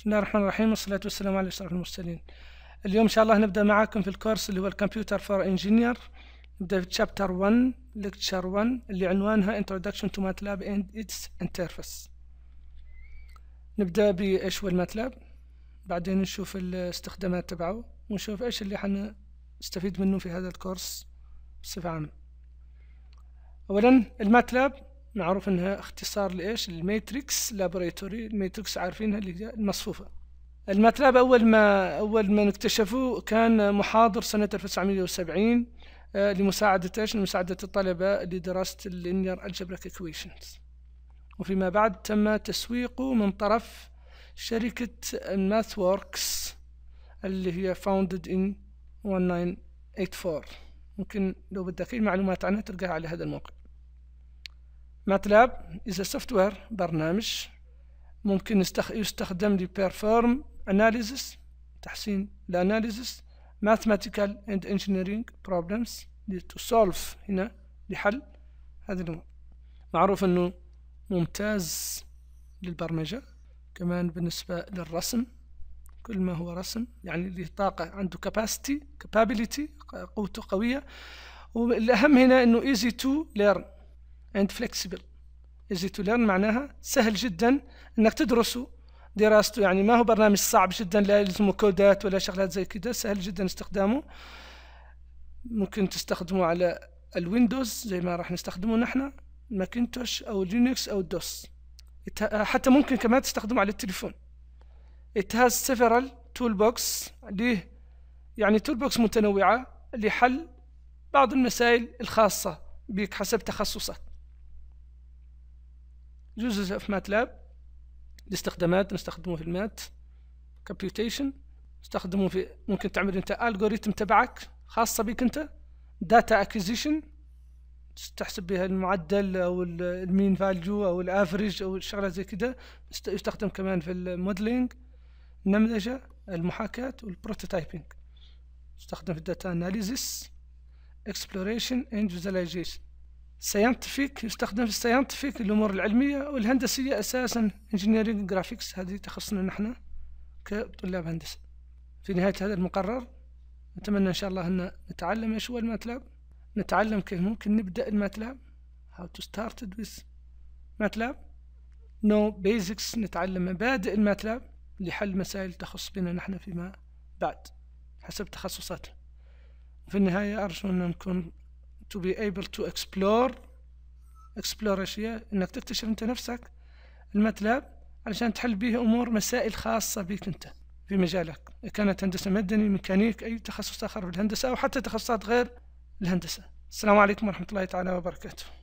بسم الله الرحمن الرحيم والصلاة والسلام على أشرف المرسلين اليوم إن شاء الله نبدأ معاكم في الكورس اللي هو الكمبيوتر فور انجينير نبدأ في تشابتر 1 لكتشر 1 اللي عنوانها Introduction to MATLAB and its Interface نبدأ بإيش هو الماتلاب بعدين نشوف الاستخدامات تبعه ونشوف إيش اللي حنستفيد منه في هذا الكورس بصفة عامة أولا الماتلاب معروف انها اختصار لايش الماتريكس لابوراتوري الماتريكس عارفينها اللي هي المصفوفه الماتلاب اول ما اول ما اكتشفوه كان محاضر سنه 1970 آه، لمساعدة ايش؟ لمساعدة الطلبة لدراسة اللينير الجبرك كويشنز وفيما بعد تم تسويقه من طرف شركة ووركس اللي هي founded in 1984 ممكن لو بدك أي معلومات عنها تلقاها على هذا الموقع ماتلاب is a software برنامج ممكن يستخدم لي perform analysis تحسين الاناليزس mathematical and engineering problems to solve هنا لحل هذا الأمور معروف أنه ممتاز للبرمجة كمان بالنسبة للرسم كل ما هو رسم يعني له طاقة عنده capacity capability قوته قوية والأهم هنا أنه easy to learn and flexible easy to learn معناها سهل جدا انك تدرسه دراسته يعني ما هو برنامج صعب جدا لا يلزمه كودات ولا شغلات زي كده سهل جدا استخدامه ممكن تستخدمه على الويندوز زي ما راح نستخدمه نحن ماكنتوش او لينكس او دوس حتى ممكن كمان تستخدمه على التليفون it has several toolbox ليه يعني toolbox متنوعة لحل بعض المسائل الخاصة بك حسب تخصصك جزء في ماتلاب الاستخدامات نستخدمه في المات كمبيوتيشن نستخدمه في ممكن تعمل انت الجوريثم تبعك خاصة بك انت داتا اكوزيشن تحسب بها المعدل او المين فاليو او الافريج او الشغله زي كده يستخدم كمان في الموديلينج النمذجه المحاكاه والبروتوتايبنج يستخدم في الداتا اناليزيس اكسبلوريشن اند فيزاليزيشن ساينتفيك يستخدم في الساينتفيك الامور العلميه والهندسيه اساسا انجينيرينج جرافيكس هذه تخصنا نحن كطلاب هندسه في نهايه هذا المقرر نتمنى ان شاء الله ان نتعلم ايش هو الماتلاب نتعلم كيف ممكن نبدا الماتلاب how to start with ماتلاب no بيزكس نتعلم مبادئ الماتلاب لحل مسائل تخص بنا نحن فيما بعد حسب تخصصاتنا في النهاية أرجو أن نكون to be able to explore explore انك تكتشف انت نفسك الماتلاب علشان تحل به امور مسائل خاصة بك انت في مجالك كانت هندسة مدني ميكانيك اي تخصص اخر بالهندسة او حتى تخصصات غير الهندسة السلام عليكم ورحمة الله تعالى وبركاته